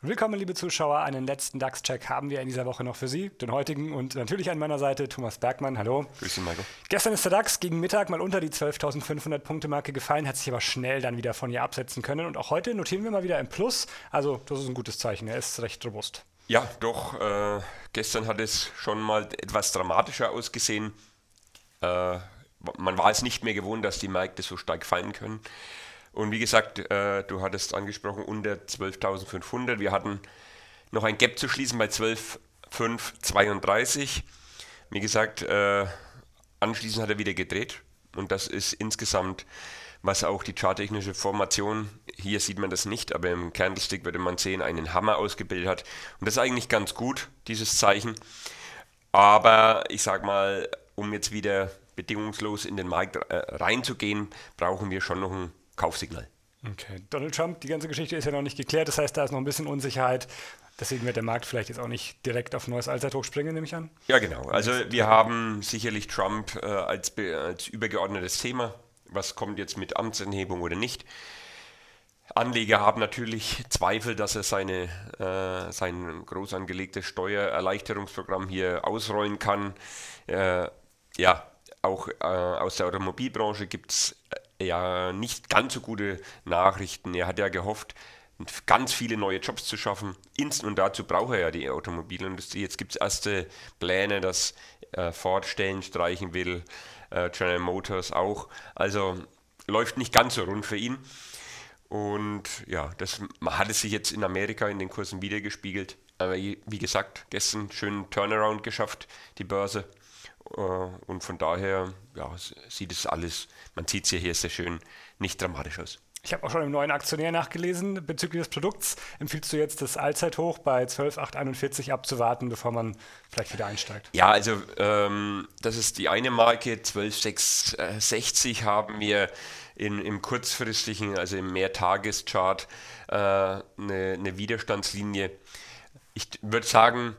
Willkommen, liebe Zuschauer. Einen letzten DAX-Check haben wir in dieser Woche noch für Sie, den heutigen und natürlich an meiner Seite Thomas Bergmann. Hallo. Grüß dich, Michael. Gestern ist der DAX gegen Mittag mal unter die 12.500 Punkte-Marke gefallen, hat sich aber schnell dann wieder von ihr absetzen können. Und auch heute notieren wir mal wieder ein Plus. Also, das ist ein gutes Zeichen. Er ist recht robust. Ja, doch. Äh, gestern hat es schon mal etwas dramatischer ausgesehen. Äh, man war es nicht mehr gewohnt, dass die Märkte so stark fallen können. Und wie gesagt, äh, du hattest angesprochen, unter 12.500. Wir hatten noch ein Gap zu schließen bei 12.532. Wie gesagt, äh, anschließend hat er wieder gedreht. Und das ist insgesamt, was auch die charttechnische Formation, hier sieht man das nicht, aber im Candlestick würde man sehen, einen Hammer ausgebildet hat. Und das ist eigentlich ganz gut, dieses Zeichen. Aber ich sag mal, um jetzt wieder bedingungslos in den Markt äh, reinzugehen, brauchen wir schon noch ein Kaufsignal. Okay. Donald Trump, die ganze Geschichte ist ja noch nicht geklärt, das heißt, da ist noch ein bisschen Unsicherheit. Deswegen wird der Markt vielleicht jetzt auch nicht direkt auf neues Allzeithoch springen, nehme ich an. Ja, genau. Also wir haben sicherlich Trump äh, als, als übergeordnetes Thema. Was kommt jetzt mit Amtsenthebung oder nicht? Anleger haben natürlich Zweifel, dass er seine, äh, sein groß angelegtes Steuererleichterungsprogramm hier ausrollen kann. Äh, ja, auch äh, aus der Automobilbranche gibt es ja nicht ganz so gute Nachrichten. Er hat ja gehofft, ganz viele neue Jobs zu schaffen. Und dazu braucht er ja die Automobilindustrie. Jetzt gibt es erste Pläne, dass äh, Ford Stellen streichen will, äh, General Motors auch. Also läuft nicht ganz so rund für ihn. Und ja, das hat es sich jetzt in Amerika in den Kursen wiedergespiegelt. Aber wie gesagt, gestern schönen Turnaround geschafft, die Börse. Äh, und von daher ja, sieht es alles, man sieht es ja hier sehr schön, nicht dramatisch aus. Ich habe auch schon im neuen Aktionär nachgelesen bezüglich des Produkts. Empfiehlst du jetzt das Allzeithoch bei 12,841 abzuwarten, bevor man vielleicht wieder einsteigt? Ja, also ähm, das ist die eine Marke. 12,660 äh, haben wir in, im kurzfristigen, also im Mehrtageschart, äh, eine, eine Widerstandslinie. Ich würde sagen,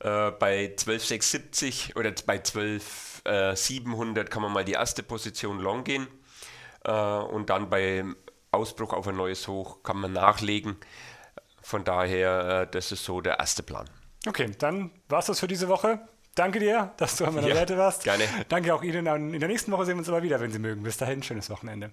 äh, bei 12,670 oder bei 12,700 äh, kann man mal die erste Position long gehen äh, und dann beim Ausbruch auf ein neues Hoch kann man nachlegen. Von daher, äh, das ist so der erste Plan. Okay, dann war es das für diese Woche. Danke dir, dass du an meiner ja, Seite warst. Gerne. Danke auch Ihnen. In der nächsten Woche sehen wir uns aber wieder, wenn Sie mögen. Bis dahin, schönes Wochenende.